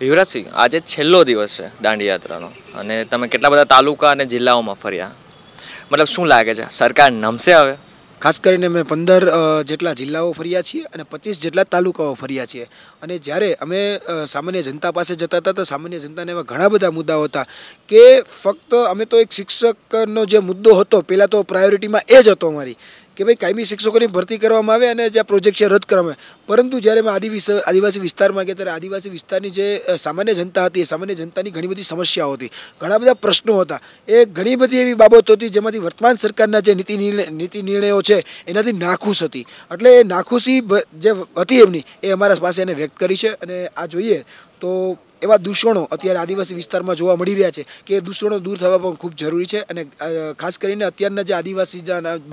યુવરાજસિંહ આજે છેલ્લો દિવસ છે દાંડી યાત્રાનો અને તમે કેટલા બધા તાલુકા અને જિલ્લાઓમાં ફર્યા મતલબ શું લાગે છે સરકાર નમશે હવે ખાસ કરીને મેં પંદર જેટલા જિલ્લાઓ ફર્યા છીએ અને પચીસ જેટલા તાલુકાઓ ફર્યા છીએ અને જ્યારે અમે સામાન્ય જનતા પાસે જતા હતા તો સામાન્ય જનતાને એવા ઘણા બધા મુદ્દાઓ હતા કે ફક્ત અમે તો એક શિક્ષકનો જે મુદ્દો હતો પહેલાં તો પ્રાયોરિટીમાં એ જ હતો અમારી કે ભાઈ કાયમી શિક્ષકોની ભરતી કરવામાં આવે અને જે પ્રોજેક્ટ છે રદ કરવામાં આવે પરંતુ જ્યારે મેં આદિ આદિવાસી વિસ્તારમાં ગયા ત્યારે આદિવાસી વિસ્તારની જે સામાન્ય જનતા હતી એ સામાન્ય જનતાની ઘણી બધી સમસ્યાઓ હતી ઘણા બધા પ્રશ્નો હતા એ ઘણી બધી એવી બાબતો હતી જેમાંથી વર્તમાન સરકારના જે નીતિ નિર્ણય નીતિ નિર્ણયો છે એનાથી નાખુશ હતી એટલે એ નાખુશી જે હતી એમની એ અમારા પાસે એને વ્યક્ત કરી છે અને આ જોઈએ તો એવા દૂષણો અત્યારે આદિવાસી વિસ્તારમાં જોવા મળી રહ્યા છે કે એ દૂષણો દૂર થવા પણ ખૂબ જરૂરી છે અને ખાસ કરીને અત્યારના જે આદિવાસી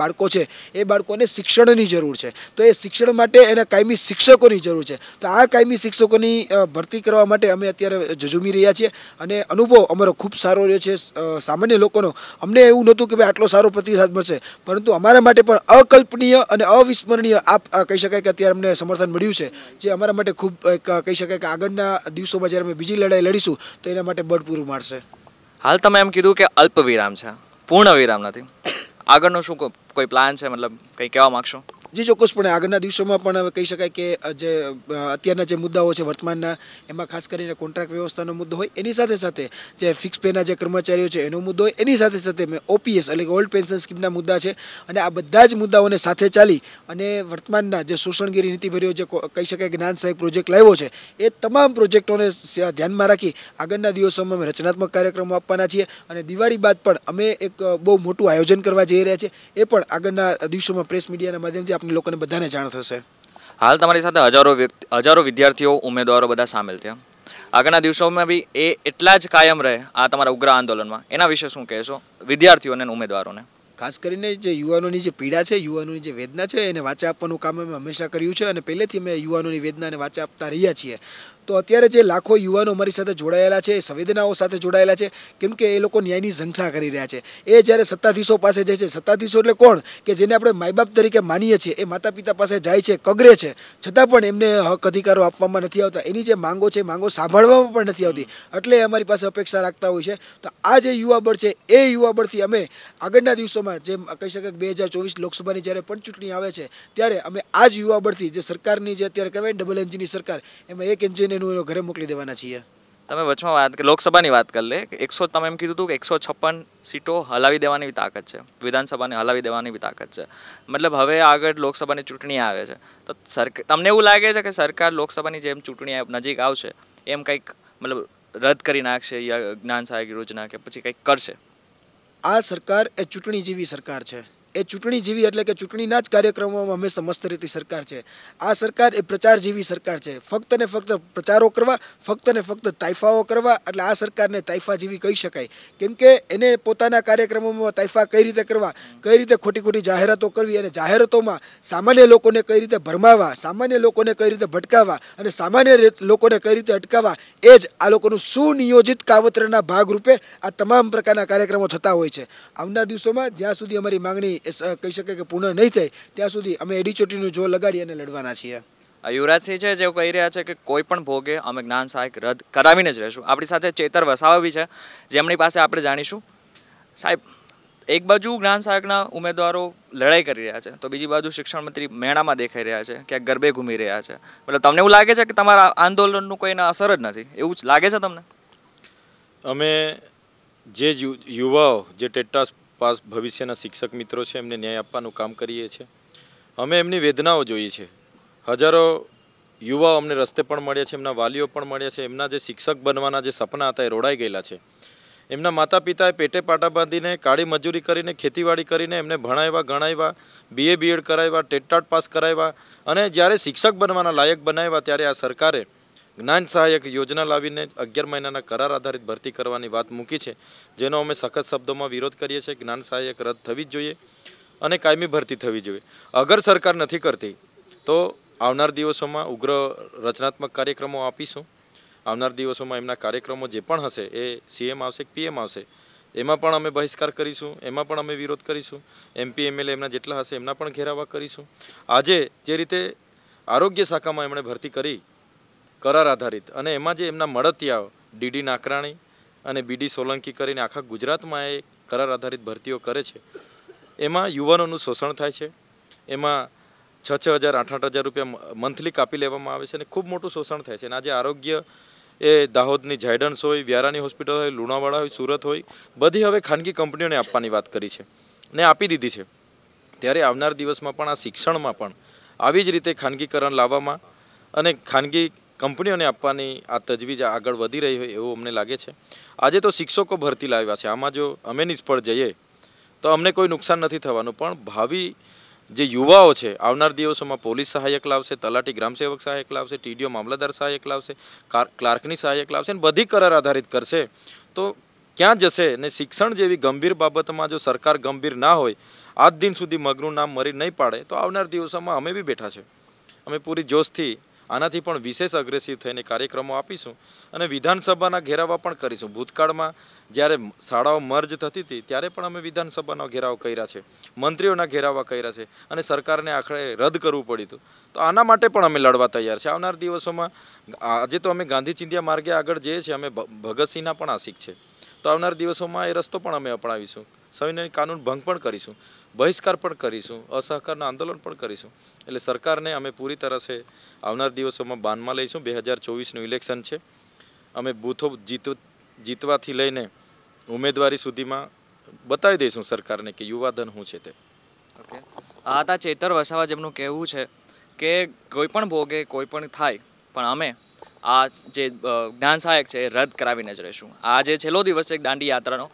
બાળકો છે એ બાળકોને શિક્ષણની જરૂર છે તો એ શિક્ષણ માટે એને કાયમી શિક્ષકોની જરૂર છે તો આ કાયમી શિક્ષકોની ભરતી કરવા માટે અમે અત્યારે જજુમી રહ્યા છીએ અને અનુભવ અમારો ખૂબ સારો રહ્યો છે સામાન્ય લોકોનો અમને એવું નહોતું કે ભાઈ આટલો સારો પ્રતિસાદ મળશે પરંતુ અમારા માટે પણ અકલ્પનીય અને અવિસ્મરણીય આ કહી શકાય કે અત્યારે અમને સમર્થન મળ્યું છે જે અમારા માટે ખૂબ કહી શકાય કે આગળના દિવસોમાં જ્યારે અમે બીજી લડાઈ લડીશું તો એના માટે બળ પૂરું મારશે હાલ તમે એમ કીધું કે અલ્પ વિરામ છે પૂર્ણ વિરામ નથી આગળનો શું કોઈ પ્લાન છે મતલબ કંઈ કહેવા માગશો જે ચોક્કસપણે આગળના દિવસોમાં પણ હવે કહી શકાય કે જે અત્યારના જે મુદ્દાઓ છે વર્તમાનના એમાં ખાસ કરીને કોન્ટ્રાક્ટ વ્યવસ્થાનો મુદ્દો હોય એની સાથે સાથે જે ફિક્સ પેના જે કર્મચારીઓ છે એનો મુદ્દો હોય એની સાથે સાથે મેં ઓપીએસ એટલે કે ઓલ્ડ પેન્શન સ્કીમના મુદ્દા છે અને આ બધા જ મુદ્દાઓને સાથે ચાલી અને વર્તમાનના જે શોષણગીરી નીતિભર્યો જે કહી શકાય જ્ઞાન સહાયક પ્રોજેક્ટ લાવ્યો છે એ તમામ પ્રોજેક્ટોને ધ્યાનમાં રાખી આગળના દિવસોમાં અમે રચનાત્મક કાર્યક્રમો આપવાના છીએ અને દિવાળી બાદ પણ અમે એક બહુ મોટું આયોજન કરવા જઈ રહ્યા છીએ એ પણ આગળના દિવસોમાં પ્રેસ મીડિયાના માધ્યમથી આપને લોકોને બધાને જાણ થશે હાલ તમારી સાથે હજારો વ્યક્તિ હજારો વિદ્યાર્થીઓ ઉમેદવારો બધા સામેલ થયા આગળના દિવસોમાં બી એ એટલા જ કાયમ રહે આ તમારા ઉગ્ર આંદોલનમાં એના વિશે શું કહેશો વિદ્યાર્થીઓને ઉમેદવારોને ખાસ કરીને જે યુવાનોની જે પીડા છે યુવાનોની જે વેદના છે એને વાચા આપવાનું કામ અમે હંમેશા કર્યું છે અને પહેલેથી અમે યુવાનોની વેદનાને વાચા આપતા રહ્યા છીએ તો અત્યારે જે લાખો યુવાનો અમારી સાથે જોડાયેલા છે સંવેદનાઓ સાથે જોડાયેલા છે કેમ કે એ લોકો ન્યાયની ઝંખના કરી રહ્યા છે એ જ્યારે સત્તાધીશો પાસે જાય છે સત્તાધીશો એટલે કોણ કે જેને આપણે માય બાપ તરીકે માનીએ છીએ એ માતા પિતા પાસે જાય છે કગરે છે છતાં પણ એમને હક અધિકારો આપવામાં નથી આવતા એની જે માંગો છે માંગો સાંભળવામાં પણ નથી આવતી એટલે અમારી પાસે અપેક્ષા રાખતા હોય છે તો આ જે યુવા બળ છે એ યુવા બળથી અમે આગળના દિવસોમાં જેમ કહી શકે બે હજાર ચોવીસ લોકસભાની જ્યારે પણ ચૂંટણી આવે છે ત્યારે અમે આ જ યુવા બળથી જે સરકારની જે અત્યારે કહેવાય ડબલ એન્જિનની સરકાર એમાં એક એન્જિન કરીને એનું ઘરે મોકલી દેવાના છીએ તમે વચમાં વાત લોકસભાની વાત કરી લે એકસો તમે એમ કીધું હતું કે એકસો છપ્પન સીટો હલાવી દેવાની તાકાત છે વિધાનસભાને હલાવી દેવાની બી તાકાત છે મતલબ હવે આગળ લોકસભાની ચૂંટણી આવે છે તો સરકાર તમને એવું લાગે છે કે સરકાર લોકસભાની જેમ ચૂંટણી નજીક આવશે એમ કંઈક મતલબ રદ કરી નાખશે યા જ્ઞાન સહાયક યોજના કે પછી કંઈક કરશે આ સરકાર એ ચૂંટણી જેવી સરકાર છે એ ચૂંટણી જેવી એટલે કે ચૂંટણીના જ કાર્યક્રમોમાં હંમેશા મસ્ત રહેતી સરકાર છે આ સરકાર એ પ્રચાર જેવી સરકાર છે ફક્ત ને ફક્ત પ્રચારો કરવા ફક્ત ને ફક્ત તાઇફાઓ કરવા એટલે આ સરકારને તાઇફા જેવી કહી શકાય કેમ કે એને પોતાના કાર્યક્રમોમાં તાઇફા કઈ રીતે કરવા કઈ રીતે ખોટી ખોટી જાહેરાતો કરવી અને જાહેરાતોમાં સામાન્ય લોકોને કઈ રીતે ભરમાવા સામાન્ય લોકોને કઈ રીતે ભટકાવવા અને સામાન્ય લોકોને કઈ રીતે અટકાવવા એ જ આ લોકોનું સુનિયોજિત કાવતરના ભાગરૂપે આ તમામ પ્રકારના કાર્યક્રમો થતા હોય છે આવનાર દિવસોમાં જ્યાં સુધી અમારી માંગણી કહી શકે કે પૂર્ણ નહીં થાય ત્યાં સુધી અમે એડીચોટીનું જો લગાડી અને લડવાના છીએ યુવરાજસિંહ છે જે કહી રહ્યા છે કે કોઈ પણ ભોગે અમે જ્ઞાન સહાયક રદ કરાવીને જ રહીશું આપણી સાથે ચેતર વસાવા બી છે જેમની પાસે આપણે જાણીશું સાહેબ એક બાજુ જ્ઞાન સહાયકના ઉમેદવારો લડાઈ કરી રહ્યા છે તો બીજી બાજુ શિક્ષણ મંત્રી મેણામાં દેખાઈ રહ્યા છે ક્યાંક ગરબે ઘૂમી રહ્યા છે એટલે તમને એવું લાગે છે કે તમારા આંદોલનનું કોઈને અસર જ નથી એવું જ લાગે છે તમને અમે જે યુવાઓ જે ટેટા પાસ ભવિષ્યના શિક્ષક મિત્રો છે એમને ન્યાય આપવાનું કામ કરીએ છીએ અમે એમની વેદનાઓ જોઈએ છે હજારો યુવાઓ અમને રસ્તે પણ મળ્યા છે એમના વાલીઓ પણ મળ્યા છે એમના જે શિક્ષક બનવાના જે સપના હતા એ રોડાઈ ગયેલા છે એમના માતા પિતાએ પેટે પાટા બાંધીને કાળી મજૂરી કરીને ખેતીવાડી કરીને એમને ભણાવ્યા ગણાવ્યા બીએ બીએડ કરાવ્યા ટેટટાટ પાસ કરાવ્યા અને જ્યારે શિક્ષક બનવાના લાયક બનાવ્યા ત્યારે આ સરકારે જ્ઞાન સહાયક યોજના લાવીને અગિયાર મહિનાના કરાર આધારિત ભરતી કરવાની વાત મૂકી છે જેનો અમે સખત શબ્દોમાં વિરોધ કરીએ છીએ જ્ઞાન સહાયક રદ થવી જ જોઈએ અને કાયમી ભરતી થવી જોઈએ અગર સરકાર નથી કરતી તો આવનાર દિવસોમાં ઉગ્ર રચનાત્મક કાર્યક્રમો આપીશું આવનાર દિવસોમાં એમના કાર્યક્રમો જે પણ હશે એ સીએમ આવશે પીએમ આવશે એમાં પણ અમે બહિષ્કાર કરીશું એમાં પણ અમે વિરોધ કરીશું એમપી એમએલએ એમના જેટલા હશે એમના પણ ઘેરાવા કરીશું આજે જે રીતે આરોગ્ય શાખામાં એમણે ભરતી કરી કરાર આધારિત અને એમાં જે એમના મળતિયાઓ ડીડી નાકરાણી અને બીડી સોલંકી કરીને આખા ગુજરાતમાં એ કરાર આધારિત ભરતીઓ કરે છે એમાં યુવાનોનું શોષણ થાય છે એમાં છ છ હજાર આઠ આઠ હજાર રૂપિયા મંથલી કાપી લેવામાં આવે છે અને ખૂબ મોટું શોષણ થાય છે અને આજે આરોગ્ય એ દાહોદની જાયડન્સ હોય વ્યારાની હોસ્પિટલ હોય લુણાવાડા હોય સુરત હોય બધી હવે ખાનગી કંપનીઓને આપવાની વાત કરી છે ને આપી દીધી છે ત્યારે આવનાર દિવસમાં પણ આ શિક્ષણમાં પણ આવી જ રીતે ખાનગીકરણ લાવવામાં અને ખાનગી કંપનીઓને આપવાની આ તજવીજ આગળ વધી રહી હોય એવું અમને લાગે છે આજે તો શિક્ષકો ભરતી લાવ્યા છે આમાં જો અમે નિષ્ફળ જઈએ તો અમને કોઈ નુકસાન નથી થવાનું પણ ભાવિ જે યુવાઓ છે આવનાર દિવસોમાં પોલીસ સહાયક લાવશે તલાટી ગ્રામસેવક સહાયક લાવશે ટીડીઓ મામલતદાર સહાયક લાવશે ક્લાર્કની સહાયક લાવશે અને બધી કરાર આધારિત કરશે તો ક્યાં જશે ને શિક્ષણ જેવી ગંભીર બાબતમાં જો સરકાર ગંભીર ના હોય આજ દિન સુધી મગનું નામ મરી નહીં પાડે તો આવનાર દિવસોમાં અમે બી બેઠા છે અમે પૂરી જોશથી આનાથી પણ વિશેષ અગ્રેસિવ થઈને કાર્યક્રમો આપીશું અને વિધાનસભાના ઘેરાવા પણ કરીશું ભૂતકાળમાં જ્યારે શાળાઓ મર્જ થતી હતી ત્યારે પણ અમે વિધાનસભાનો ઘેરાવ કર્યા છે મંત્રીઓના ઘેરાવા કર્યા છે અને સરકારને આખરે રદ કરવું પડ્યું હતું તો આના માટે પણ અમે લડવા તૈયાર છે આવનાર દિવસોમાં આજે તો અમે ગાંધી ચિંધ્યા માર્ગે આગળ જઈએ છીએ અમે ભગતસિંહના પણ આશિક છે તો આવનાર દિવસોમાં એ રસ્તો પણ અમે અપનાવીશું સંવિધાનિક કાનૂન ભંગ પણ કરીશું બહિષ્કાર પણ કરીશું અસહકારના આંદોલન પણ કરીશું એટલે સરકારને અમે પૂરી તરસે આવનાર દિવસોમાં બાનમાં લઈશું બે હજાર ચોવીસનું ઇલેક્શન છે અમે બૂથો જીત જીતવાથી લઈને ઉમેદવારી સુધીમાં બતાવી દઈશું સરકારને કે યુવાધન શું છે તે ઓકે આ હતા ચેતર વસાવા જેમનું કહેવું છે કે કોઈ પણ ભોગે કોઈ પણ થાય પણ અમે આ જે જ્ઞાન સહાયક છે એ રદ કરાવીને જ રહીશું આ જે છેલ્લો દિવસ છે દાંડી યાત્રાનો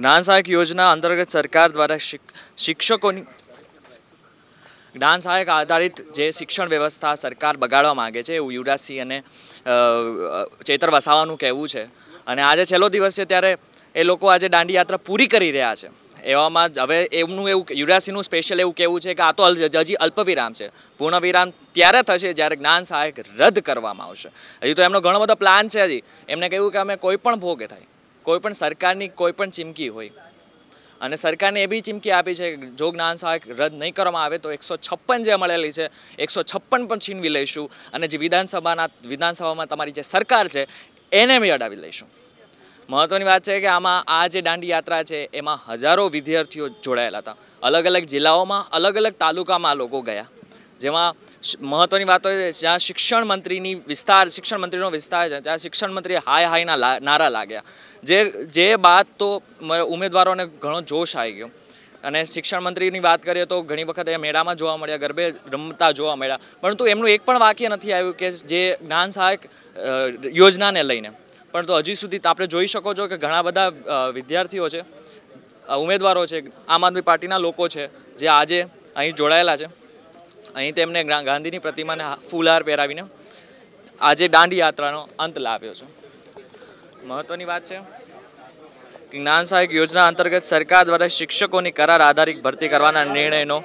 જ્ઞાન સહાયક યોજના અંતર્ગત સરકાર દ્વારા શિક્ષકોની જ્ઞાન સહાયક આધારિત જે શિક્ષણ વ્યવસ્થા સરકાર બગાડવા માગે છે એવું યુવરાજસિંહ અને ચેતર વસાવાનું કહેવું છે અને આજે છેલ્લો દિવસ છે ત્યારે એ લોકો આજે દાંડી યાત્રા પૂરી કરી રહ્યા છે એવામાં હવે એમનું એવું યુવરાજસિંહનું સ્પેશિયલ એવું કહેવું છે કે આ તો હજી અલ્પવિરામ છે પૂર્ણ વિરામ ત્યારે થશે જ્યારે જ્ઞાન સહાયક રદ કરવામાં આવશે હજી તો એમનો ઘણો બધો પ્લાન છે હજી એમને કહ્યું કે અમે કોઈ પણ ભોગે થાય કોઈપણ સરકારની કોઈ પણ ચીમકી હોય અને સરકારને એ બી ચીમકી આપી છે કે જો જ્ઞાન સહાયક રદ નહીં કરવામાં આવે તો એકસો છપ્પન જે મળેલી છે એકસો છપ્પન પણ છીનવી લઈશું અને જે વિધાનસભાના વિધાનસભામાં તમારી જે સરકાર છે એને બી અડાવી લઈશું મહત્ત્વની વાત છે કે આમાં આ જે દાંડી યાત્રા છે એમાં હજારો વિદ્યાર્થીઓ જોડાયેલા હતા અલગ અલગ જિલ્લાઓમાં અલગ અલગ તાલુકામાં લોકો ગયા જેમાં મહત્વની વાત હોય જ્યાં શિક્ષણ મંત્રીની વિસ્તાર શિક્ષણ મંત્રીનો વિસ્તાર છે ત્યાં શિક્ષણ મંત્રી હાય હાયના નારા લાગ્યા જે જે બાદ તો ઉમેદવારોને ઘણો જોશ આવી ગયો અને શિક્ષણ મંત્રીની વાત કરીએ તો ઘણી વખત એ મેળામાં જોવા મળ્યા ગરબે રમતા જોવા મળ્યા પરંતુ એમનું એક પણ વાક્ય નથી આવ્યું કે જે જ્ઞાન સહાયક યોજનાને લઈને પરંતુ હજી સુધી આપણે જોઈ શકો છો કે ઘણા બધા વિદ્યાર્થીઓ છે ઉમેદવારો છે આમ આદમી પાર્ટીના લોકો છે જે આજે અહીં જોડાયેલા છે અહીં તેમને ગાંધીની પ્રતિમાને ફૂલહાર પહેરાવીને આજે દાંડી યાત્રાનો અંત લાવ્યો છે મહત્વની વાત છે જ્ઞાન સહાયક યોજના અંતર્ગત સરકાર દ્વારા શિક્ષકોની કરાર આધારિત ભરતી કરવાના નિર્ણયનો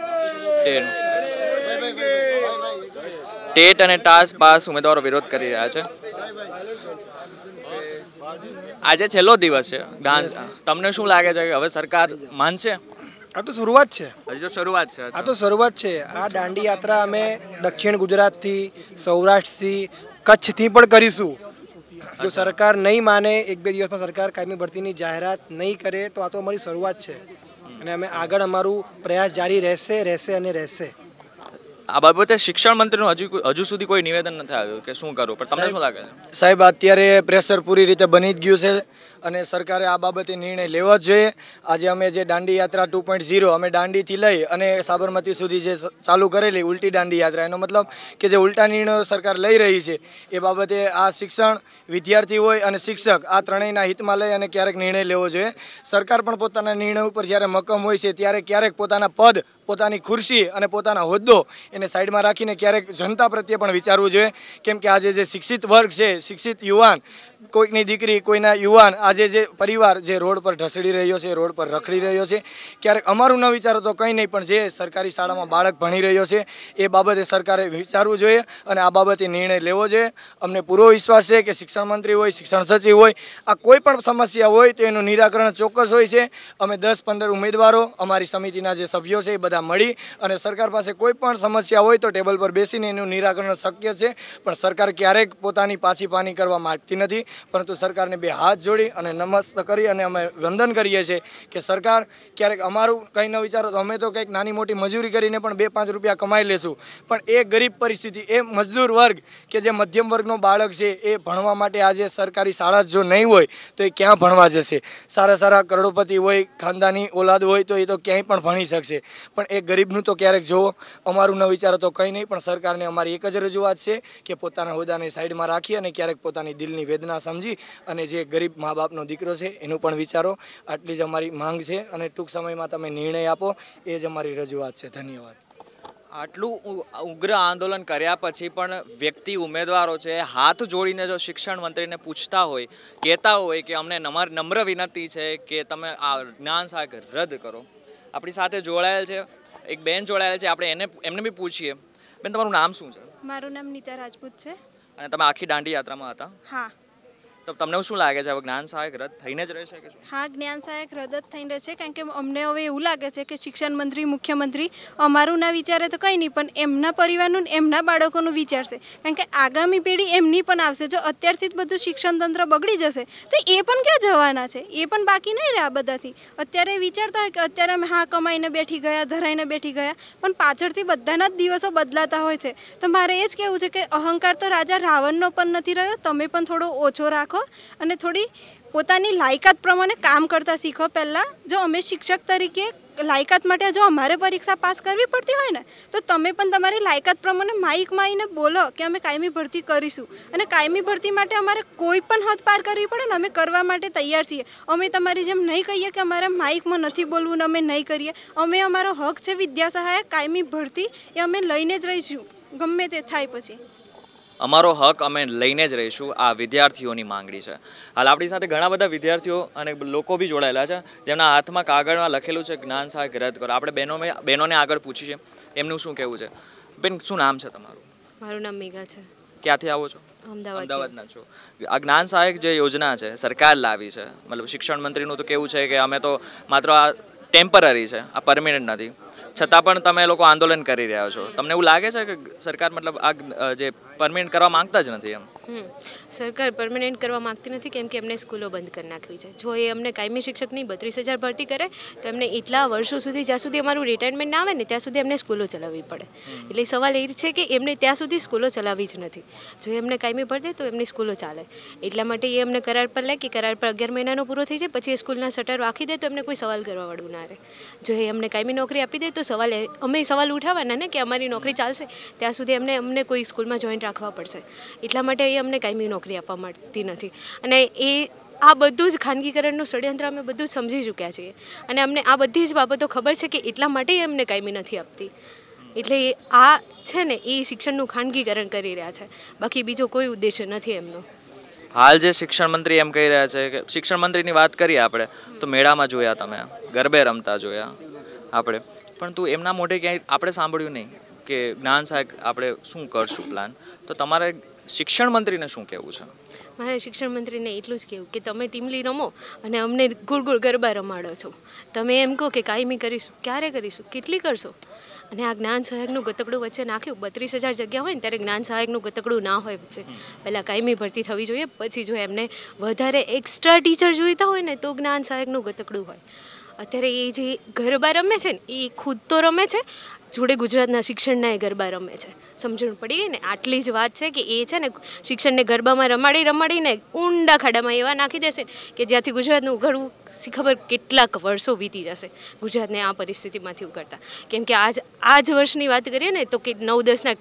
ટેટ અને ટાસ્ક પાસ ઉમેદવારો વિરોધ કરી રહ્યા છે આજે છેલ્લો દિવસ છે તમને શું લાગે છે કે હવે સરકાર માનશે આ તો શરૂઆત છે હજી તો શરૂઆત છે આ તો શરૂઆત છે આ દાંડી યાત્રા અમે દક્ષિણ ગુજરાતથી સૌરાષ્ટ્રથી કચ્છથી પણ કરીશું જો સરકાર નહીં માને એક બે દિવસમાં સરકાર કાયમી ભરતીની જાહેરાત નહીં કરે તો આ તો અમારી શરૂઆત છે અને અમે આગળ અમારું પ્રયાસ જારી રહેશે રહેશે અને રહેશે આ બાબતે શિક્ષણ મંત્રીનું હજુ હજુ સુધી કોઈ નિવેદન નથી આવ્યું કે શું કરવું પણ તમને શું લાગે સાહેબ અત્યારે પ્રેશર પૂરી રીતે બની જ ગયું છે અને સરકારે આ બાબતે નિર્ણય લેવો જ જોઈએ આજે અમે જે દાંડી યાત્રા ટુ પોઈન્ટ ઝીરો અમે દાંડીથી લઈ અને સાબરમતી સુધી જે ચાલુ કરેલી ઉલટી દાંડી યાત્રા એનો મતલબ કે જે ઉલટા નિર્ણયો સરકાર લઈ રહી છે એ બાબતે આ શિક્ષણ વિદ્યાર્થી હોય અને શિક્ષક આ ત્રણેયના હિતમાં લઈ અને ક્યારેક નિર્ણય લેવો જોઈએ સરકાર પણ પોતાના નિર્ણય ઉપર જ્યારે મક્કમ હોય છે ત્યારે ક્યારેક પોતાના પદ પોતાની ખુરશી અને પોતાના હોદ્દો એને સાઈડમાં રાખીને ક્યારેક જનતા પ્રત્યે પણ વિચારવું જોઈએ કેમ કે આજે જે શિક્ષિત વર્ગ છે શિક્ષિત યુવાન કોઈકની દીકરી કોઈના યુવાન આજે જે પરિવાર જે રોડ પર ઢસડી રહ્યો છે રોડ પર રખડી રહ્યો છે ક્યારેક અમારું ન વિચારો તો કંઈ નહીં પણ જે સરકારી શાળામાં બાળક ભણી રહ્યો છે એ બાબતે સરકારે વિચારવું જોઈએ અને આ બાબતે નિર્ણય લેવો જોઈએ અમને પૂરો વિશ્વાસ છે કે શિક્ષણ મંત્રી હોય શિક્ષણ સચિવ હોય આ કોઈ પણ સમસ્યા હોય તો એનું નિરાકરણ ચોક્કસ હોય છે અમે દસ પંદર ઉમેદવારો અમારી સમિતિના જે સભ્યો છે એ બધા સહાયતા મળી અને સરકાર પાસે કોઈ પણ સમસ્યા હોય તો ટેબલ પર બેસીને એનું નિરાકરણ શક્ય છે પણ સરકાર ક્યારેક પોતાની પાછી પાની કરવા માંગતી નથી પરંતુ સરકારને બે હાથ જોડી અને નમસ્ત કરી અને અમે વંદન કરીએ છીએ કે સરકાર ક્યારેક અમારું કંઈ ન વિચારો તો અમે તો કંઈક નાની મોટી મજૂરી કરીને પણ બે પાંચ રૂપિયા કમાઈ લેશું પણ એ ગરીબ પરિસ્થિતિ એ મજદૂર વર્ગ કે જે મધ્યમ વર્ગનો બાળક છે એ ભણવા માટે આજે સરકારી શાળા જો નહીં હોય તો એ ક્યાં ભણવા જશે સારા સારા કરોડોપતિ હોય ખાનદાની ઓલાદ હોય તો એ તો ક્યાંય પણ ભણી શકશે પણ પણ એ ગરીબનું તો ક્યારેક જુઓ અમારું ન વિચારો તો કંઈ નહીં પણ સરકારને અમારી એક જ રજૂઆત છે કે પોતાના હોદ્દાને સાઈડમાં રાખી અને ક્યારેક પોતાની દિલની વેદના સમજી અને જે ગરીબ મા બાપનો દીકરો છે એનું પણ વિચારો આટલી જ અમારી માંગ છે અને ટૂંક સમયમાં તમે નિર્ણય આપો એ જ અમારી રજૂઆત છે ધન્યવાદ આટલું ઉગ્ર આંદોલન કર્યા પછી પણ વ્યક્તિ ઉમેદવારો છે હાથ જોડીને જો શિક્ષણ મંત્રીને પૂછતા હોય કહેતા હોય કે અમને નમ્ર વિનંતી છે કે તમે આ જ્ઞાન સાગર રદ કરો આપણી સાથે જોડાયેલ છે એક બેન જોડાયેલ છે આપણે એને એમને બી પૂછીએ બેન તમારું નામ શું છે મારું નામ નીતા રાજપૂત છે અને તમે આખી દાંડી યાત્રામાં હતા હા તો તમને શું લાગે છે હવે જ્ઞાન સહાયક રદ થઈને જ રહેશે કે હા જ્ઞાન સહાયક રદ જ થઈને રહેશે કારણ કે અમને હવે એવું લાગે છે કે શિક્ષણ મંત્રી મુખ્યમંત્રી અમારું ના વિચારે તો કંઈ નહીં પણ એમના પરિવારનું એમના બાળકોનું વિચારશે કારણ કે આગામી પેઢી એમની પણ આવશે જો અત્યારથી જ બધું શિક્ષણ તંત્ર બગડી જશે તો એ પણ ક્યાં જવાના છે એ પણ બાકી નહીં રહે આ બધાથી અત્યારે વિચારતા હોય કે અત્યારે અમે હા કમાઈને બેઠી ગયા ધરાઈને બેઠી ગયા પણ પાછળથી બધાના જ દિવસો બદલાતા હોય છે તો મારે એ જ કહેવું છે કે અહંકાર તો રાજા રાવણનો પણ નથી રહ્યો તમે પણ થોડો ઓછો રાખો રાખો અને થોડી પોતાની લાયકાત પ્રમાણે કામ કરતા શીખો પહેલાં જો અમે શિક્ષક તરીકે લાયકાત માટે જો અમારે પરીક્ષા પાસ કરવી પડતી હોય ને તો તમે પણ તમારી લાયકાત પ્રમાણે માઇકમાં આવીને બોલો કે અમે કાયમી ભરતી કરીશું અને કાયમી ભરતી માટે અમારે કોઈ પણ હદ પાર કરવી પડે ને અમે કરવા માટે તૈયાર છીએ અમે તમારી જેમ નહીં કહીએ કે અમારે માઇકમાં નથી બોલવું ને અમે નહીં કરીએ અમે અમારો હક છે વિદ્યા સહાયક કાયમી ભરતી એ અમે લઈને જ રહીશું ગમે તે થાય પછી અમારો હક અમે લઈને જ રહીશું આ વિદ્યાર્થીઓની માંગણી છે હાલ આપણી સાથે ઘણા બધા વિદ્યાર્થીઓ અને લોકો બી જોડાયેલા છે જેમના હાથમાં કાગળમાં લખેલું છે જ્ઞાન શાક રદ કરો આપણે બહેનો બહેનોને આગળ પૂછીએ એમનું શું કહેવું છે બેન શું નામ છે તમારું મારું નામ મેઘા છે ક્યાંથી આવો છો અમદાવાદના છો આ જ્ઞાન સહાયક જે યોજના છે સરકાર લાવી છે મતલબ શિક્ષણ મંત્રીનું તો કેવું છે કે અમે તો માત્ર આ ટેમ્પરરી છે આ પરમિનન્ટ નથી છતાં પણ તમે લોકો આંદોલન કરી રહ્યા છો તમને એવું લાગે છે કે સરકાર મતલબ આ જે પરમિટ કરવા માંગતા જ નથી એમ સરકાર પરમેનન્ટ કરવા માગતી નથી કેમ કે એમને સ્કૂલો બંધ કરી નાખવી છે જો એ અમને કાયમી શિક્ષકની બત્રીસ હજાર ભરતી કરે તો એમને એટલા વર્ષો સુધી જ્યાં સુધી અમારું રિટાયરમેન્ટ ના આવે ને ત્યાં સુધી એમને સ્કૂલો ચલાવવી પડે એટલે સવાલ એ છે કે એમને ત્યાં સુધી સ્કૂલો ચલાવવી જ નથી જો એમને કાયમી ભર દે તો એમની સ્કૂલો ચાલે એટલા માટે એ અમને કરાર પર લે કે કરાર પર અગિયાર મહિનાનો પૂરો થઈ જાય પછી એ સ્કૂલના શટર રાખી દે તો એમને કોઈ સવાલ કરવાવાળું ના રહે જો એ અમને કાયમી નોકરી આપી દે તો સવાલ અમે સવાલ ઉઠાવવાના ને કે અમારી નોકરી ચાલશે ત્યાં સુધી એમને અમને કોઈ સ્કૂલમાં જોઈન્ટ રાખવા પડશે એટલા માટે એ અમને કાયમી નોકરી આપવા માંગતી નથી અને એ આ બધું જ ખાનગીકરણનું ષડયંત્ર અમે બધું સમજી ચૂક્યા છીએ અને અમને આ બધી જ બાબતો ખબર છે કે એટલા માટે અમને કાયમી નથી આપતી એટલે આ છે ને એ શિક્ષણનું ખાનગીકરણ કરી રહ્યા છે બાકી બીજો કોઈ ઉદ્દેશ્ય નથી એમનો હાલ જે શિક્ષણ મંત્રી એમ કહી રહ્યા છે કે શિક્ષણ મંત્રીની વાત કરીએ આપણે તો મેળામાં જોયા તમે ગરબે રમતા જોયા આપણે પણ તું એમના મોઢે ક્યાંય આપણે સાંભળ્યું નહીં કે જ્ઞાન સાહેબ આપણે શું કરશું પ્લાન તો તમારે શિક્ષણ મંત્રીને શું કહેવું છે મારે શિક્ષણ મંત્રીને એટલું જ કહેવું કે તમે ટીમલી રમો અને અમને ગુળ ગુળ ગરબા રમાડો છો તમે એમ કહો કે કાયમી કરીશું ક્યારે કરીશું કેટલી કરશો અને આ જ્ઞાન સહાયકનું ગતકડું વચ્ચે નાખ્યું બત્રીસ હજાર જગ્યા હોય ને ત્યારે જ્ઞાન સહાયકનું ગતકડું ના હોય વચ્ચે પહેલાં કાયમી ભરતી થવી જોઈએ પછી જો એમને વધારે એક્સ્ટ્રા ટીચર જોઈતા હોય ને તો જ્ઞાન સહાયકનું ગતકડું હોય અત્યારે એ જે ગરબા રમે છે ને એ ખુદ તો રમે છે જોડે ગુજરાતના શિક્ષણના એ ગરબા રમે છે સમજણ પડી ગઈ ને આટલી જ વાત છે કે એ છે ને શિક્ષણને ગરબામાં રમાડી રમાડીને ઊંડા ખાડામાં એવા નાખી દેશે કે જ્યાંથી ગુજરાતનું ઉઘાડવું ખબર કેટલાક વર્ષો વીતી જશે ગુજરાતને આ પરિસ્થિતિમાંથી ઉગાડતા કેમ કે આજ આ જ વર્ષની વાત કરીએ ને તો કે નવ દસના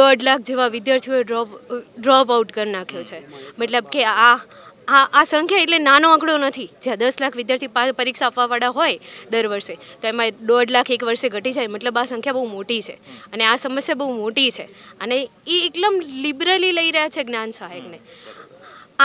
દોઢ લાખ જેવા વિદ્યાર્થીઓએ ડ્રોપ ડ્રોપ આઉટ કરી નાખ્યો છે મતલબ કે આ આ આ સંખ્યા એટલે નાનો આંકડો નથી જ્યાં દસ લાખ વિદ્યાર્થી પરીક્ષા આપવાવાળા હોય દર વર્ષે તો એમાં દોઢ લાખ એક વર્ષે ઘટી જાય મતલબ આ સંખ્યા બહુ મોટી છે અને આ સમસ્યા બહુ મોટી છે અને એ એકદમ લિબરલી લઈ રહ્યા છે જ્ઞાન સહાયકને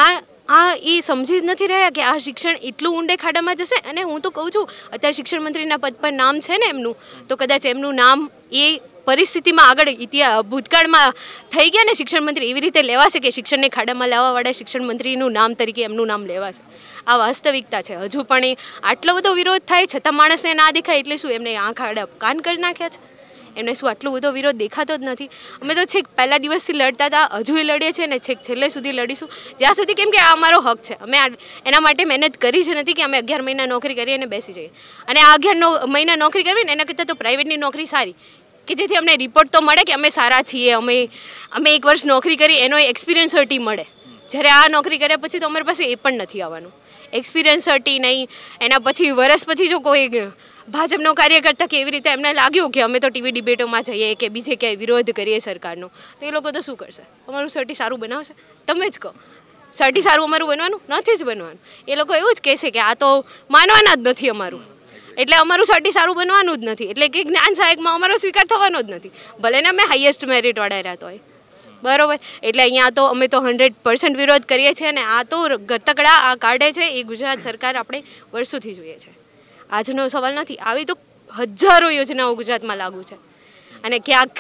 આ આ એ સમજી જ નથી રહ્યા કે આ શિક્ષણ એટલું ઊંડે ખાડામાં જશે અને હું તો કહું છું અત્યારે શિક્ષણ મંત્રીના પદ પર નામ છે ને એમનું તો કદાચ એમનું નામ એ પરિસ્થિતિમાં આગળ ઇતિહાસ ભૂતકાળમાં થઈ ગયા ને શિક્ષણમંત્રી એવી રીતે લેવાશે કે શિક્ષણને ખાડામાં લાવવાવાળા શિક્ષણ મંત્રીનું નામ તરીકે એમનું નામ લેવાશે આ વાસ્તવિકતા છે હજુ પણ એ આટલો બધો વિરોધ થાય છતાં માણસને ના દેખાય એટલે શું એમને આંખ આડા કાન કરી નાખ્યા છે એમને શું આટલો બધો વિરોધ દેખાતો જ નથી અમે તો છેક પહેલા દિવસથી લડતા હતા હજુ એ લડીએ છીએ અને છેક છેલ્લે સુધી લડીશું જ્યાં સુધી કેમ કે આ અમારો હક છે અમે એના માટે મહેનત કરી છે નથી કે અમે અગિયાર મહિના નોકરી કરી અને બેસી જઈએ અને આ અગિયાર મહિના નોકરી કરવી ને એના કરતાં તો પ્રાઇવેટની નોકરી સારી કે જેથી અમને રિપોર્ટ તો મળે કે અમે સારા છીએ અમે અમે એક વર્ષ નોકરી કરી એનો એક્સપિરિયન્સ સર્ટી મળે જ્યારે આ નોકરી કર્યા પછી તો અમારી પાસે એ પણ નથી આવવાનું એક્સપિરિયન્સ સર્ટી નહીં એના પછી વર્ષ પછી જો કોઈ ભાજપનો કાર્યકર્તા કેવી રીતે એમને લાગ્યું કે અમે તો ટીવી ડિબેટોમાં જઈએ કે બીજે ક્યાંય વિરોધ કરીએ સરકારનો તો એ લોકો તો શું કરશે અમારું સર્ટી સારું બનાવશે તમે જ કહો સર્ટી સારું અમારું બનવાનું નથી જ બનવાનું એ લોકો એવું જ કહેશે કે આ તો માનવાના જ નથી અમારું એટલે અમારું સર્ટી સારું બનવાનું જ નથી એટલે કે જ્ઞાન સહાયકમાં અમારો સ્વીકાર થવાનો જ નથી ભલે ને અમે હાઈએસ્ટ મેરિટ વડાયરાત હોય બરોબર એટલે અહીંયા તો અમે તો હંડ્રેડ પર્સન્ટ વિરોધ કરીએ છીએ અને આ તો ગતકડા આ કાઢે છે એ ગુજરાત સરકાર આપણે વર્ષોથી જોઈએ છે આજનો સવાલ નથી આવી તો હજારો યોજનાઓ ગુજરાતમાં લાગુ છે અને ક્યાંક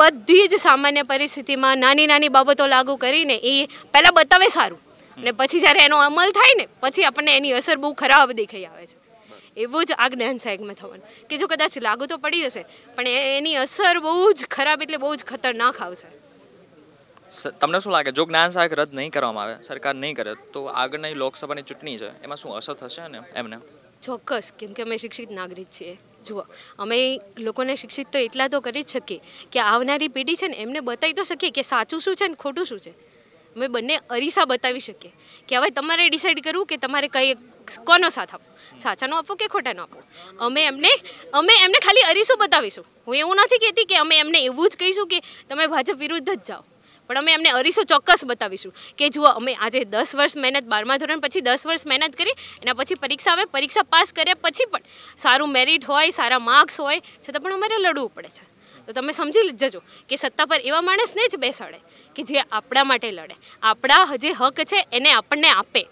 બધી જ સામાન્ય પરિસ્થિતિમાં નાની નાની બાબતો લાગુ કરીને એ પહેલાં બતાવે સારું અને પછી જ્યારે એનો અમલ થાય ને પછી આપણને એની અસર બહુ ખરાબ દેખાઈ આવે છે એવો જ આ જ્ઞાન સહાયકમાં થવાનું કે જો કદાચ લાગુ તો પડી જશે પણ એની અસર બહુ જ ખરાબ એટલે બહુ જ ખતરનાક આવશે તમને શું લાગે જો જ્ઞાન સહાયક રદ નહીં કરવામાં આવે સરકાર નહીં કરે તો આગળની લોકસભાની ચૂંટણી છે એમાં શું અસર થશે ને એમને ચોક્કસ કેમ કે અમે શિક્ષિત નાગરિક છીએ જુઓ અમે લોકોને શિક્ષિત તો એટલા તો કરી જ શકીએ કે આવનારી પેઢી છે ને એમને બતાવી તો શકીએ કે સાચું શું છે ને ખોટું શું છે અમે બંને અરીસા બતાવી શકીએ કે હવે તમારે ડિસાઈડ કરવું કે તમારે કઈ કોનો સાથ આપો સાચાનો આપો કે ખોટાનો આપો અમે એમને અમે એમને ખાલી અરીસો બતાવીશું હું એવું નથી કહેતી કે અમે એમને એવું જ કહીશું કે તમે ભાજપ વિરુદ્ધ જ જાઓ પણ અમે એમને અરીસો ચોક્કસ બતાવીશું કે જુઓ અમે આજે દસ વર્ષ મહેનત બારમા ધોરણ પછી દસ વર્ષ મહેનત કરી એના પછી પરીક્ષા આવે પરીક્ષા પાસ કર્યા પછી પણ સારું મેરિટ હોય સારા માર્ક્સ હોય છતાં પણ અમારે લડવું પડે છે તો તમે સમજી જજો કે સત્તા પર એવા માણસને જ બેસાડે કે જે આપણા માટે લડે આપણા જે હક છે એને આપણને આપે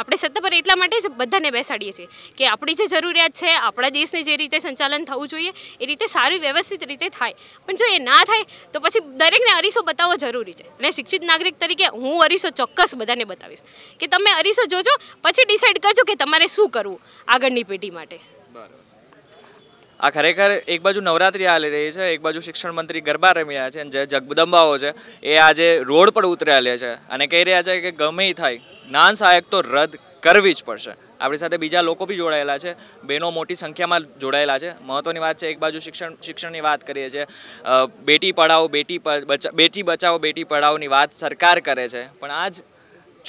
આપણે સત્તા પર એટલા માટે જ બધાને બેસાડીએ છીએ કે આપણી જે જરૂરિયાત છે આપણા દેશને જે રીતે સંચાલન થવું જોઈએ એ રીતે સારી વ્યવસ્થિત રીતે થાય પણ જો એ ના થાય તો પછી દરેકને અરીસો બતાવવો જરૂરી છે અને શિક્ષિત નાગરિક તરીકે હું અરીસો ચોક્કસ બધાને બતાવીશ કે તમે અરીસો જોજો પછી ડિસાઇડ કરજો કે તમારે શું કરવું આગળની પેઢી માટે બરાબર આ ખરેખર એક બાજુ નવરાત્રી હાલી રહી છે એક બાજુ શિક્ષણ મંત્રી ગરબા રમ્યા છે જે જગદંબાઓ છે એ આજે રોડ પર ઉતરેલા છે અને કહી રહ્યા છે કે ગમે થાય જ્ઞાન સહાયક તો રદ કરવી જ પડશે આપણી સાથે બીજા લોકો બી જોડાયેલા છે બહેનો મોટી સંખ્યામાં જોડાયેલા છે મહત્ત્વની વાત છે એક બાજુ શિક્ષણ શિક્ષણની વાત કરીએ છીએ બેટી પઢાઓ બેટી બેટી બચાવો બેટી પઢાઓની વાત સરકાર કરે છે પણ આ જ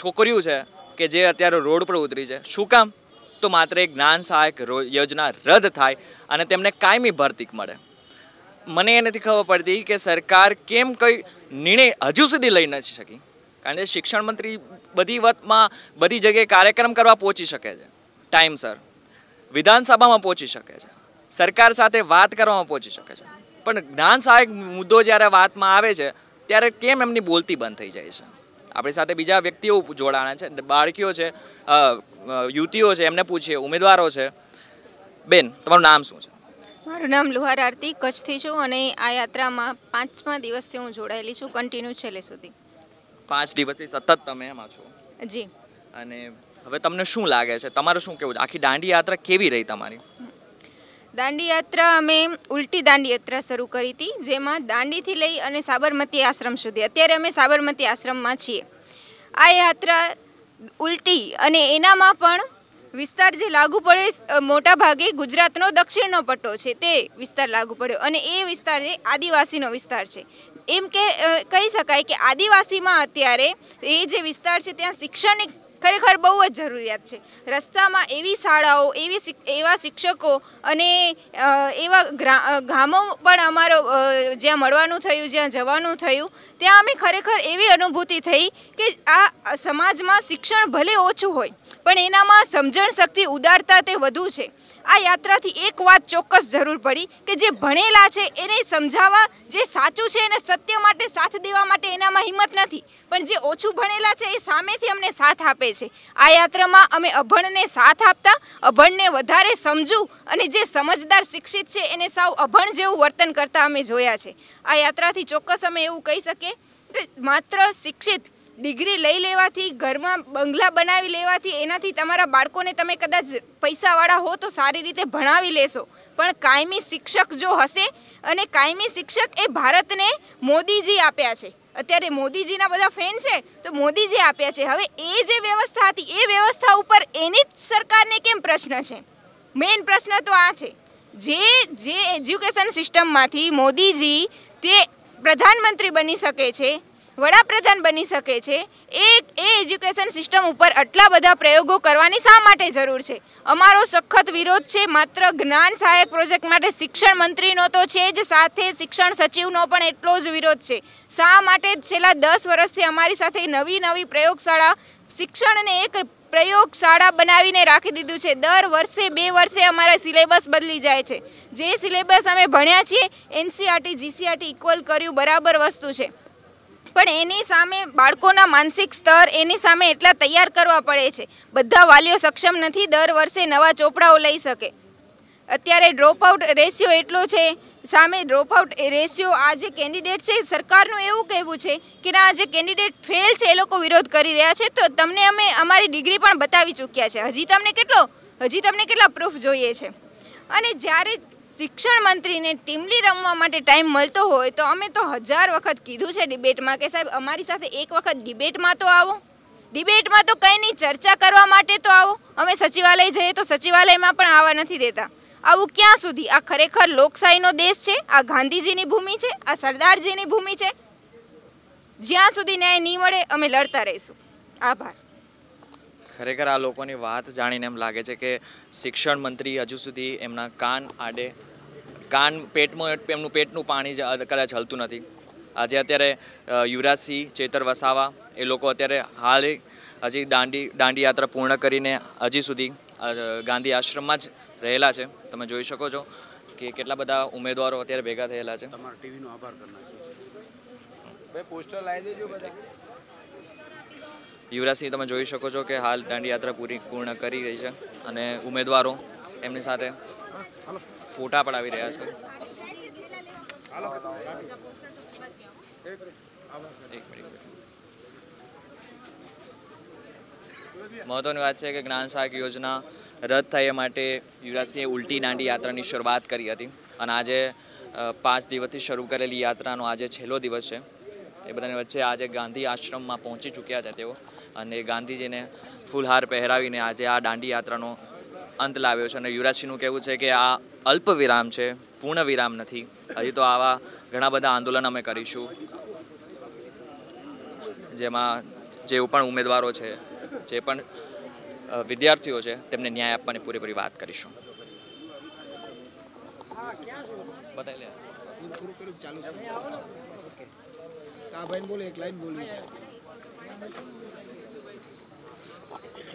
છોકરીઓ છે કે જે અત્યારે રોડ પર ઉતરી છે શું કામ તો માત્ર એક જ્ઞાન સહાયક યોજના રદ થાય અને તેમને કાયમી ભરતી મળે મને એ નથી ખબર પડતી કે સરકાર કેમ કંઈ નિર્ણય હજુ સુધી લઈ નથી શકી કારણ કે શિક્ષણ મંત્રી બધી વાતમાં બધી જગ્યાએ કાર્યક્રમ કરવા પહોંચી શકે છે ટાઈમસર વિધાનસભામાં પહોંચી શકે છે સરકાર સાથે વાત કરવામાં પહોંચી શકે છે પણ જ્ઞાન સહાયક મુદ્દો જ્યારે વાતમાં આવે છે ત્યારે કેમ એમની બોલતી બંધ થઈ જાય છે આપણી સાથે બીજા વ્યક્તિઓ જોડાણા છે બાળકીઓ છે યુવતીઓ છે એમને પૂછીએ ઉમેદવારો છે બેન તમારું નામ શું છે મારું નામ લુહાર આરતી કચ્છથી છું અને આ યાત્રામાં પાંચમા દિવસથી હું જોડાયેલી છું કન્ટિન્યુ છેલ્લે સુધી પાંચ દિવસથી સતત તમે એમાં છો જી અને હવે તમને શું લાગે છે તમારું શું કેવું આખી દાંડી યાત્રા કેવી રહી તમારી દાંડી યાત્રા અમે ઉલટી દાંડી યાત્રા શરૂ કરી હતી જેમાં દાંડીથી લઈ અને સાબરમતી આશ્રમ સુધી અત્યારે અમે સાબરમતી આશ્રમમાં છીએ આ યાત્રા ઉલટી અને એનામાં પણ વિસ્તાર જે લાગુ પડે મોટા ભાગે ગુજરાતનો દક્ષિણનો પટ્ટો છે તે વિસ્તાર લાગુ પડ્યો અને એ વિસ્તાર જે આદિવાસીનો વિસ્તાર છે એમ કે કહી શકાય કે આદિવાસીમાં અત્યારે એ જે વિસ્તાર છે ત્યાં શિક્ષણની ખરેખર બહુ જ જરૂરિયાત છે રસ્તામાં એવી શાળાઓ એવી એવા શિક્ષકો અને એવા ગામો પણ અમારો જ્યાં મળવાનું થયું જ્યાં જવાનું થયું ત્યાં અમે ખરેખર એવી અનુભૂતિ થઈ કે આ સમાજમાં શિક્ષણ ભલે ઓછું હોય પણ એનામાં સમજણ શક્તિ ઉદારતા તે વધુ છે આ યાત્રાથી એક વાત ચોક્કસ જરૂર પડી કે જે ભણેલા છે એને સમજાવવા જે સાચું છે એને સત્ય માટે સાથ દેવા માટે એનામાં હિંમત નથી પણ જે ઓછું ભણેલા છે એ સામેથી અમને સાથ આપે છે આ યાત્રામાં અમે અભણને સાથ આપતા અભણને વધારે સમજવું અને જે સમજદાર શિક્ષિત છે એને સાવ અભણ જેવું વર્તન કરતા અમે જોયા છે આ યાત્રાથી ચોક્કસ અમે એવું કહી શકીએ કે માત્ર શિક્ષિત ડિગ્રી લઈ લેવાથી ઘરમાં બંગલા બનાવી લેવાથી એનાથી તમારા બાળકોને તમે કદાચ પૈસાવાળા હો તો સારી રીતે ભણાવી લેશો પણ કાયમી શિક્ષક જો હશે અને કાયમી શિક્ષક એ ભારતને મોદીજી આપ્યા છે અત્યારે મોદીજીના બધા ફેન છે તો મોદીજી આપ્યા છે હવે એ જે વ્યવસ્થા હતી એ વ્યવસ્થા ઉપર એની જ સરકારને કેમ પ્રશ્ન છે મેઇન પ્રશ્ન તો આ છે જે જે એજ્યુકેશન સિસ્ટમમાંથી મોદીજી તે પ્રધાનમંત્રી બની શકે છે વડાપ્રધાન બની શકે છે એ એ એજ્યુકેશન સિસ્ટમ ઉપર આટલા બધા પ્રયોગો કરવાની શા માટે જરૂર છે અમારો સખત વિરોધ છે માત્ર જ્ઞાન સહાયક પ્રોજેક્ટ માટે શિક્ષણ મંત્રીનો તો છે જ સાથે શિક્ષણ સચિવનો પણ એટલો જ વિરોધ છે શા માટે છેલ્લા દસ વર્ષથી અમારી સાથે નવી નવી પ્રયોગશાળા શિક્ષણને એક પ્રયોગશાળા બનાવીને રાખી દીધું છે દર વર્ષે બે વર્ષે અમારા સિલેબસ બદલી જાય છે જે સિલેબસ અમે ભણ્યા છીએ એનસીઆરટી જીસીઆરટી ઇક્વલ કર્યું બરાબર વસ્તુ છે પણ એની સામે બાળકોના માનસિક સ્તર એની સામે એટલા તૈયાર કરવા પડે છે બધા વાલીઓ સક્ષમ નથી દર વર્ષે નવા ચોપડાઓ લઈ શકે અત્યારે ડ્રોપ આઉટ રેશિયો એટલો છે સામે ડ્રોપ ડ્રોપઆઉટ રેશિયો આ જે કેન્ડિડેટ છે સરકારનું એવું કહેવું છે કે ના આ જે કેન્ડિડેટ ફેલ છે એ લોકો વિરોધ કરી રહ્યા છે તો તમને અમે અમારી ડિગ્રી પણ બતાવી ચૂક્યા છે હજી તમને કેટલો હજી તમને કેટલા પ્રૂફ જોઈએ છે અને જ્યારે શિક્ષણ મંત્રીને ટીમલી રમવા માટે ટાઈમ મળતો હોય તો અમે તો હજાર વખત કીધું છે ડિબેટમાં કે સાહેબ અમારી સાથે એક વખત ડિબેટમાં તો આવો ડિબેટમાં તો કંઈ નહીં ચર્ચા કરવા માટે તો આવો અમે સચિવાલય જઈએ તો સચિવાલયમાં પણ આવવા નથી દેતા આવું ક્યાં સુધી આ ખરેખર લોકશાહીનો દેશ છે આ ગાંધીજીની ભૂમિ છે આ સરદારજીની ભૂમિ છે જ્યાં સુધી ન્યાય નહીં મળે અમે લડતા રહીશું આભાર ખરેખર આ લોકોની વાત જાણીને એમ લાગે છે કે શિક્ષણ મંત્રી હજુ સુધી એમના કાન આડે કાન પેટમાં એમનું પેટનું પાણી કદાચ હલતું નથી આજે અત્યારે યુવરાજસિંહ ચેતર વસાવા એ લોકો અત્યારે હાલ હજી દાંડી દાંડી યાત્રા પૂર્ણ કરીને હજી સુધી ગાંધી આશ્રમમાં જ રહેલા છે તમે જોઈ શકો છો કે કેટલા બધા ઉમેદવારો અત્યારે ભેગા થયેલા છે તમારા ટીવીનો આભાર કરવા પોસ્ટર લાવી દેજો બધા યુવરાજસિંહ તમે જોઈ શકો છો કે હાલ દાંડીયાત્રા પૂરી પૂર્ણ કરી રહી છે અને ઉમેદવારો એમની સાથે ફોટા પડાવી રહ્યા છે મહત્વની વાત છે કે જ્ઞાન સહાયક યોજના રદ થાય એ માટે યુવરાજસિંહે ઉલટી દાંડી યાત્રાની શરૂઆત કરી હતી અને આજે પાંચ દિવસથી શરૂ કરેલી યાત્રાનો આજે છેલ્લો દિવસ છે એ બધાની વચ્ચે આજે ગાંધી આશ્રમમાં પહોંચી ચૂક્યા છે તેઓ અને ગાંધીજીને ફૂલહાર પહેરાવીને આજે આ દાંડી યાત્રાનો અંત લાવ્યો છે અને યુવરાજસિંહનું કહેવું છે કે આ અલ્પ વિરામ છે પૂર્ણ વિરામ નથી હજી તો આવા ઘણા બધા આંદોલન અમે કરીશું જેમાં જેવું પણ ઉમેદવારો છે જે પણ વિદ્યાર્થીઓ છે તેમને ન્યાય આપવાની પૂરેપૂરી વાત કરીશું બોલે એક લાઈન બોલવી છે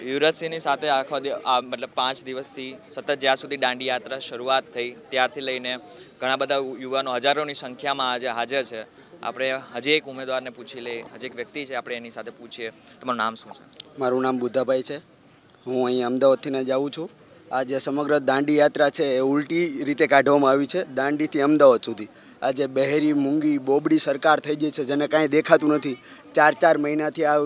યુવરાજસિંહની સાથે આખો મતલબ પાંચ દિવસથી સતત જ્યાં સુધી દાંડી યાત્રા શરૂઆત થઈ ત્યારથી લઈને ઘણા બધા યુવાનો હજારોની સંખ્યામાં આજે હાજર છે આપણે હજી એક ઉમેદવારને પૂછી લઈએ હજી એક વ્યક્તિ છે આપણે એની સાથે પૂછીએ તમારું નામ શું છે મારું નામ બુદ્ધાભાઈ છે હું અહીં અમદાવાદથીને જાઉં છું આ જે સમગ્ર દાંડી યાત્રા છે એ ઉલટી રીતે કાઢવામાં આવી છે દાંડીથી અમદાવાદ સુધી આજે બહેરી મૂંગી બોબડી સરકાર થઈ ગઈ છે જેને કાંઈ દેખાતું નથી ચાર ચાર મહિનાથી આ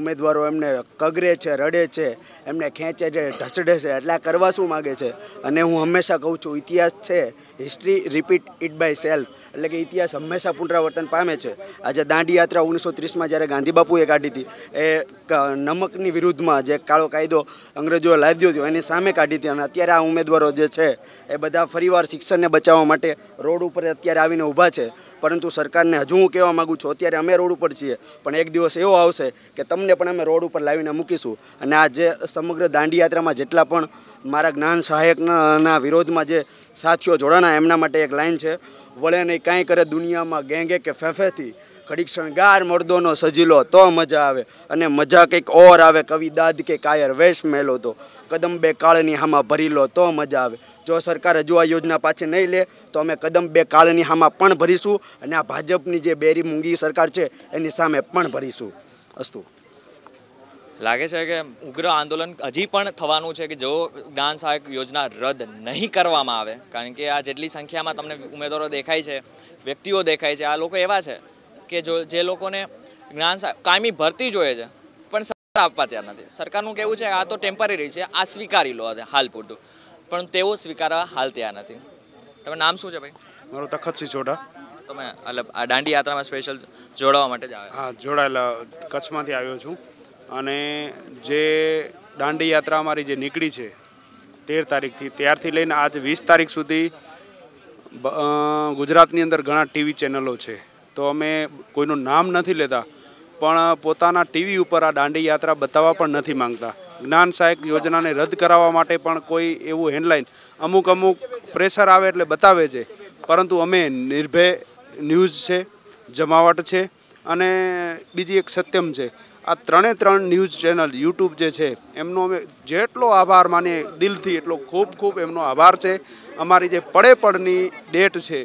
ઉમેદવારો એમને કગરે છે રડે છે એમને ખેંચે છે ઢસડે છે એટલે આ કરવા શું માગે છે અને હું હંમેશા કહું છું ઇતિહાસ છે history repeat it by self એટલે કે ઇતિહાસ હંમેશા પુનરાવર્તન પામે છે આજે દાંડી યાત્રા ઓગણીસો ત્રીસમાં જ્યારે ગાંધીબાપુએ કાઢી હતી એ નમકની વિરુદ્ધમાં જે કાળો કાયદો અંગ્રેજોએ લાદ્યો હતો એની સામે કાઢી હતી અને અત્યારે આ ઉમેદવારો જે છે એ બધા ફરીવાર શિક્ષણને બચાવવા માટે રોડ ઉપર અત્યારે આવીને ઊભા છે પરંતુ સરકારને હજુ હું કહેવા માગું છું અત્યારે અમે રોડ ઉપર છીએ પણ એક દિવસ એવો આવશે કે તમને પણ અમે રોડ ઉપર લાવીને મૂકીશું અને આ જે સમગ્ર દાંડી જેટલા પણ મારા જ્ઞાન સહાયકના વિરોધમાં જે સાથીઓ જોડાણા એમના માટે એક લાઈન છે વળે નહીં કાંઈ કરે દુનિયામાં ગેંગે કે ફેફેથી ઘડીક શણગાર મર્દોનો સજીલો તો મજા આવે અને મજા કંઈક ઓર આવે કવિ દાદ કે કાયર વેશ મેલો તો કદમ બે કાળની હામાં ભરી લો તો મજા આવે જો સરકાર હજુ આ યોજના પાછી નહીં લે તો અમે કદમ બે કાળની હામાં પણ ભરીશું અને આ ભાજપની જે બેરી મૂંગી સરકાર છે એની સામે પણ ભરીશું અસ્તુ લાગે છે કે ઉગ્ર આંદોલન હજી પણ થવાનું છે કે જો જ્ઞાન સહાયક યોજના રદ નહીં કરવામાં આવે કારણ કે આ જેટલી સંખ્યામાં તમને ઉમેદવારો દેખાય છે વ્યક્તિઓ દેખાય છે આ લોકો એવા છે કે જો જે લોકોને જ્ઞાન કાયમી ભરતી જોઈએ છે પણ સરકાર આપવા ત્યાં નથી સરકારનું કેવું છે આ તો ટેમ્પરરી છે આ સ્વીકારી લો હાલ પૂરતું પણ તેઓ સ્વીકારવા હાલ ત્યાં નથી તમે નામ શું છે ભાઈ મારું તખતસિંહ સોઢા તમે મતલબ આ દાંડી યાત્રામાં સ્પેશિયલ જોડાવા માટે જ આવ્યા હા જોડાયેલા કચ્છમાંથી આવ્યો છું અને જે દાંડી યાત્રા અમારી જે નીકળી છે તેર તારીખથી ત્યારથી લઈને આજ વીસ તારીખ સુધી ગુજરાતની અંદર ઘણા ટીવી ચેનલો છે તો અમે કોઈનું નામ નથી લેતા પણ પોતાના ટીવી ઉપર આ દાંડી યાત્રા બતાવવા પણ નથી માંગતા જ્ઞાન સહાયક યોજનાને રદ કરાવવા માટે પણ કોઈ એવું હેન્ડલાઇન અમુક અમુક પ્રેશર આવે એટલે બતાવે છે પરંતુ અમે નિર્ભય ન્યૂઝ છે જમાવટ છે અને બીજી એક સત્યમ છે આ ત્રણે ત્રણ ન્યૂઝ ચેનલ યુટ્યુબ જે છે એમનો અમે જેટલો આભાર માનીએ દિલથી એટલો ખૂબ ખૂબ એમનો આભાર છે અમારી જે પડે પડની ડેટ છે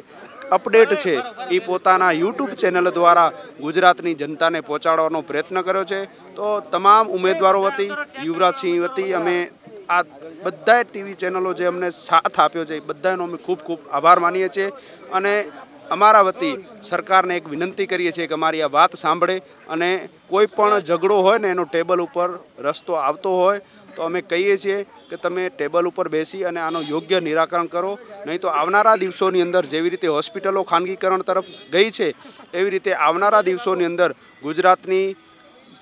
અપડેટ છે એ પોતાના યુટ્યુબ ચેનલ દ્વારા ગુજરાતની જનતાને પહોંચાડવાનો પ્રયત્ન કર્યો છે તો તમામ ઉમેદવારો વતી યુવરાજસિંહ વતી અમે આ બધાય ટીવી ચેનલો જે અમને સાથ આપ્યો છે એ બધાનો અમે ખૂબ ખૂબ આભાર માનીએ છીએ અને અમારા વતી સરકારને એક વિનંતી કરીએ છીએ કે અમારી આ વાત સાંભળે અને કોઈ પણ ઝઘડો હોય ને એનો ટેબલ ઉપર રસ્તો આવતો હોય તો અમે કહીએ છીએ કે તમે ટેબલ ઉપર બેસી અને આનો યોગ્ય નિરાકરણ કરો નહીં તો આવનારા દિવસોની અંદર જેવી રીતે હોસ્પિટલો ખાનગીકરણ તરફ ગઈ છે એવી રીતે આવનારા દિવસોની અંદર ગુજરાતની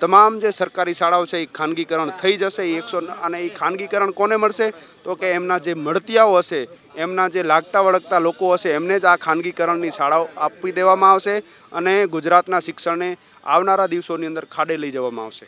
તમામ જે સરકારી શાળાઓ છે એ ખાનગીકરણ થઈ જશે એકસો અને એ ખાનગીકરણ કોને મળશે તો કે એમના જે મળતિયાઓ હશે એમના જે લાગતા વળગતા લોકો હશે એમને જ આ ખાનગીકરણની શાળાઓ આપી દેવામાં આવશે અને ગુજરાતના શિક્ષણને આવનારા દિવસોની અંદર ખાડે લઈ જવામાં આવશે